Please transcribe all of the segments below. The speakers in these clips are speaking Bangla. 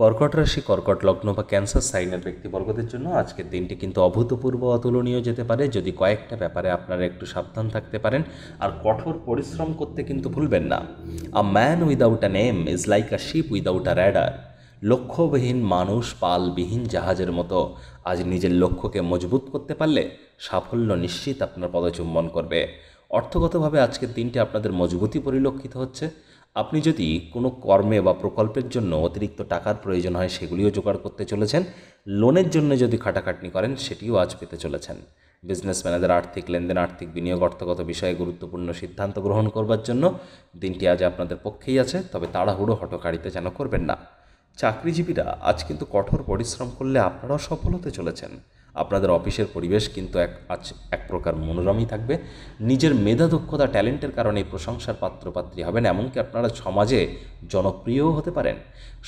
কর্কট রাশি কর্কট লগ্ন বা ক্যান্সার সাইনের ব্যক্তিবর্গদের জন্য আজকের দিনটি কিন্তু অভূতপূর্ব অতুলনীয় যেতে পারে যদি কয়েকটা ব্যাপারে আপনারা একটু সাবধান থাকতে পারেন আর কঠোর পরিশ্রম করতে কিন্তু ভুলবেন না a man without a name is like a ship without a rudder লক্ষ্যবিহীন মানুষ পালবিহীন জাহাজের মতো আজ নিজের লক্ষ্যকে মজবুত করতে পারলে সাফল্য নিশ্চিত আপনার পদচুম্বন করবে অর্থগতভাবে আজকের দিনটি আপনাদের মজবুতি পরিলক্ষিত হচ্ছে আপনি যদি কোনো কর্মে বা প্রকল্পের জন্য অতিরিক্ত টাকার প্রয়োজন হয় সেগুলিও জোগাড় করতে চলেছেন লোনের জন্য যদি খাটাখাটনি করেন সেটিও আজ পেতে চলেছেন বিজনেসম্যানেদের আর্থিক লেনদেন আর্থিক বিনিয়োগ অর্থগত বিষয়ে গুরুত্বপূর্ণ সিদ্ধান্ত গ্রহণ করবার জন্য দিনটি আজ আপনাদের পক্ষেই আছে তবে তাড়াহুড়ো হটকারিতে যেন করবেন না চাকরিজীবীরা আজ কিন্তু কঠোর পরিশ্রম করলে আপনারাও সফল হতে চলেছেন আপনাদের অফিসের পরিবেশ কিন্তু এক আজ এক প্রকার মনোরমই থাকবে নিজের মেধা দক্ষতা ট্যালেন্টের কারণে প্রশংসার পাত্রপাত্রী হবেন এমনকি আপনারা সমাজে জনপ্রিয়ও হতে পারেন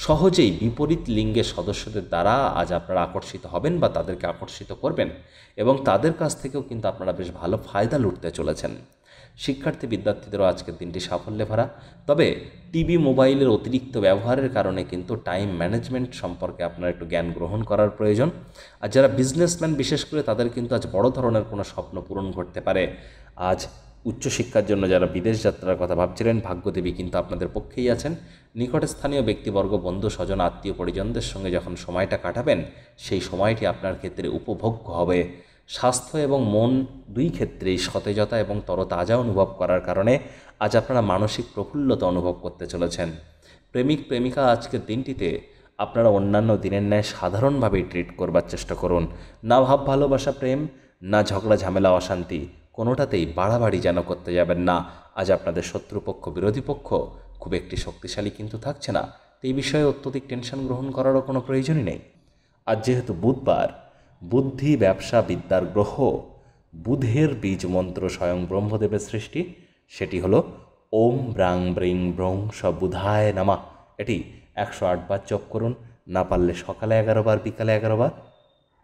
সহজেই বিপরীত লিঙ্গের সদস্যদের দ্বারা আজ আপনারা আকর্ষিত হবেন বা তাদেরকে আকর্ষিত করবেন এবং তাদের কাছ থেকেও কিন্তু আপনারা বেশ ভালো ফায়দা লুটতে চলেছেন শিক্ষার্থী বিদ্যার্থীদেরও আজকের দিনটি সাফল্যে ভরা তবে টিভি মোবাইলের অতিরিক্ত ব্যবহারের কারণে কিন্তু টাইম ম্যানেজমেন্ট সম্পর্কে আপনার একটু জ্ঞান গ্রহণ করার প্রয়োজন আর যারা বিজনেসম্যান বিশেষ করে তাদের কিন্তু আজ বড় ধরনের কোনো স্বপ্ন পূরণ করতে পারে আজ উচ্চশিক্ষার জন্য যারা বিদেশ যাত্রার কথা ভাবছিলেন ভাগ্যদেবী কিন্তু আপনাদের পক্ষেই আছেন নিকটস্থানীয় ব্যক্তিবর্গ বন্ধু স্বজন আত্মীয় পরিজনদের সঙ্গে যখন সময়টা কাটাবেন সেই সময়টি আপনার ক্ষেত্রে উপভোগ্য হবে স্বাস্থ্য এবং মন দুই ক্ষেত্রেই সতেজতা এবং তরতাজা অনুভব করার কারণে আজ আপনারা মানসিক প্রফুল্লতা অনুভব করতে চলেছেন প্রেমিক প্রেমিকা আজকের দিনটিতে আপনারা অন্যান্য দিনের ন্যায় সাধারণভাবেই ট্রিট করবার চেষ্টা করুন না ভাব ভালোবাসা প্রেম না ঝগড়া ঝামেলা অশান্তি কোনোটাতেই বাড়াবাড়ি যেন করতে যাবেন না আজ আপনাদের শত্রুপক্ষ বিরোধী পক্ষ খুব একটি শক্তিশালী কিন্তু থাকছে না এই বিষয়ে অত্যধিক টেনশন গ্রহণ করারও কোনো প্রয়োজনই নেই আর যেহেতু বুধবার বুদ্ধি ব্যবসা বিদ্যার গ্রহ বুধের বীজ মন্ত্র স্বয়ং ব্রহ্মদেবের সৃষ্টি সেটি হল ওম ব্রাং ব্রিং ভ্রংস বুধায় নামা এটি একশো আটবার জপ করুন না পারলে সকালে এগারো বার বিকালে এগারো বার